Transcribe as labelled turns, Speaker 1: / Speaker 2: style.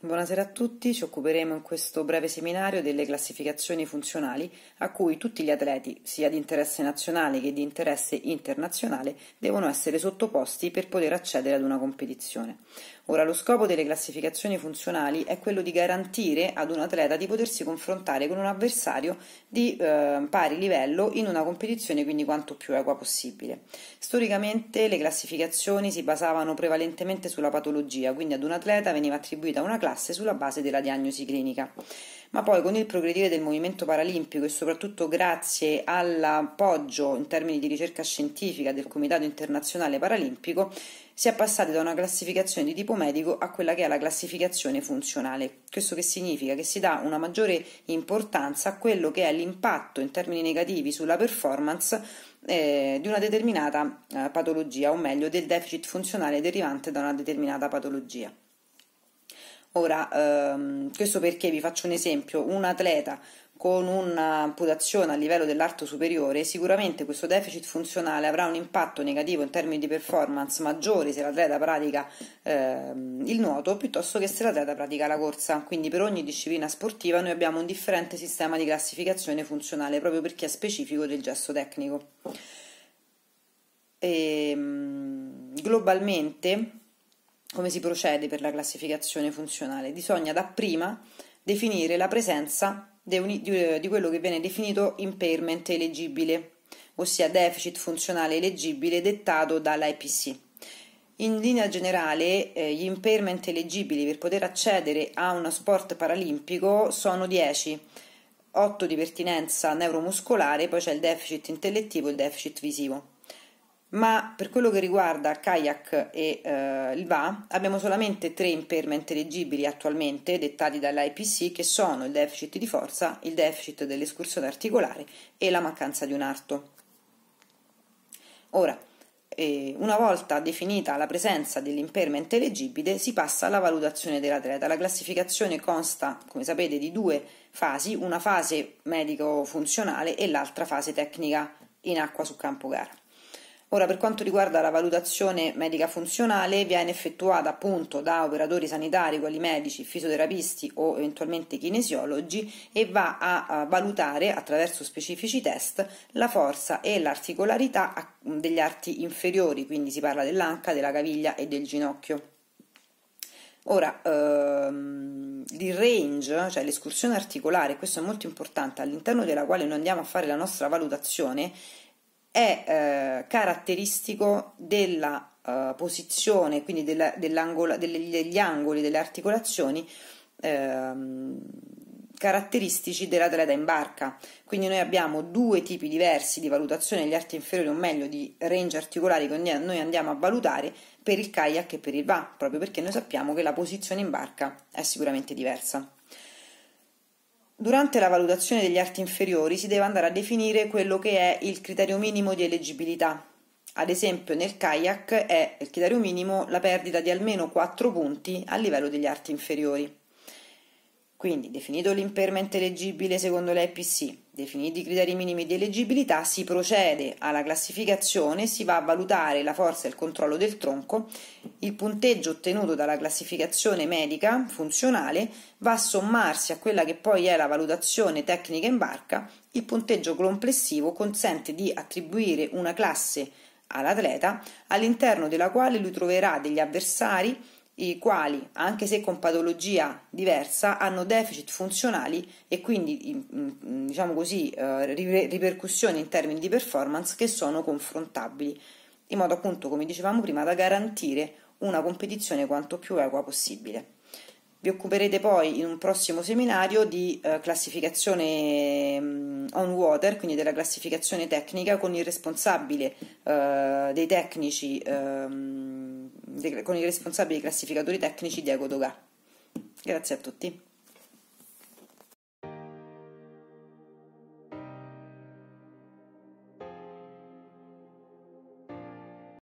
Speaker 1: Buonasera a tutti, ci occuperemo in questo breve seminario delle classificazioni funzionali a cui tutti gli atleti, sia di interesse nazionale che di interesse internazionale, devono essere sottoposti per poter accedere ad una competizione. Ora, lo scopo delle classificazioni funzionali è quello di garantire ad un atleta di potersi confrontare con un avversario di eh, pari livello in una competizione, quindi quanto più equa possibile. Storicamente le classificazioni si basavano prevalentemente sulla patologia, quindi ad un atleta veniva attribuita una una classe sulla base della diagnosi clinica. Ma poi con il progredire del movimento paralimpico e soprattutto grazie all'appoggio in termini di ricerca scientifica del Comitato Internazionale Paralimpico si è passati da una classificazione di tipo medico a quella che è la classificazione funzionale. Questo che significa che si dà una maggiore importanza a quello che è l'impatto in termini negativi sulla performance eh, di una determinata eh, patologia, o meglio del deficit funzionale derivante da una determinata patologia. Ora, ehm, questo perché vi faccio un esempio, un atleta con un'amputazione a livello dell'arto superiore, sicuramente questo deficit funzionale avrà un impatto negativo in termini di performance maggiori se l'atleta pratica ehm, il nuoto piuttosto che se l'atleta pratica la corsa. Quindi per ogni disciplina sportiva noi abbiamo un differente sistema di classificazione funzionale proprio perché è specifico del gesto tecnico. E, ehm, globalmente come si procede per la classificazione funzionale? Bisogna dapprima definire la presenza di eh, quello che viene definito impairment elegibile, ossia deficit funzionale elegibile dettato dall'IPC. In linea generale, eh, gli impairment elegibili per poter accedere a uno sport paralimpico sono 10, 8 di pertinenza neuromuscolare, poi c'è il deficit intellettivo e il deficit visivo ma per quello che riguarda kayak e eh, il VA abbiamo solamente tre impairment eleggibili attualmente dettati dall'IPC che sono il deficit di forza, il deficit dell'escursione articolare e la mancanza di un arto. Ora, eh, una volta definita la presenza dell'impairment eleggibile si passa alla valutazione dell'atleta. La classificazione consta, come sapete, di due fasi, una fase medico-funzionale e l'altra fase tecnica in acqua su campo gara. Ora, per quanto riguarda la valutazione medica funzionale, viene effettuata appunto da operatori sanitari, quali medici, fisioterapisti o eventualmente kinesiologi e va a valutare attraverso specifici test la forza e l'articolarità degli arti inferiori, quindi si parla dell'anca, della caviglia e del ginocchio. Ora, ehm, il range, cioè l'escursione articolare, questo è molto importante, all'interno della quale noi andiamo a fare la nostra valutazione, è eh, caratteristico della eh, posizione, quindi della, degli, degli angoli, delle articolazioni ehm, caratteristici dell'atleta in barca. Quindi noi abbiamo due tipi diversi di valutazione degli arti inferiori, o meglio di range articolari che noi andiamo a valutare per il kayak e per il va, proprio perché noi sappiamo che la posizione in barca è sicuramente diversa. Durante la valutazione degli arti inferiori si deve andare a definire quello che è il criterio minimo di eleggibilità. Ad esempio nel kayak è il criterio minimo la perdita di almeno 4 punti a livello degli arti inferiori. Quindi definito l'impermente eleggibile secondo l'EPC, Definiti i criteri minimi di eleggibilità, si procede alla classificazione, si va a valutare la forza e il controllo del tronco, il punteggio ottenuto dalla classificazione medica funzionale va a sommarsi a quella che poi è la valutazione tecnica in barca, il punteggio complessivo consente di attribuire una classe all'atleta all'interno della quale lui troverà degli avversari i quali, anche se con patologia diversa, hanno deficit funzionali e quindi diciamo così, eh, ripercussioni in termini di performance che sono confrontabili, in modo appunto, come dicevamo prima, da garantire una competizione quanto più equa possibile. Vi occuperete poi in un prossimo seminario di eh, classificazione mh, mm, on water, quindi della classificazione tecnica, con il responsabile eh, dei tecnici, ehm, de, con i responsabili classificatori tecnici Diego Dogà. Grazie a tutti.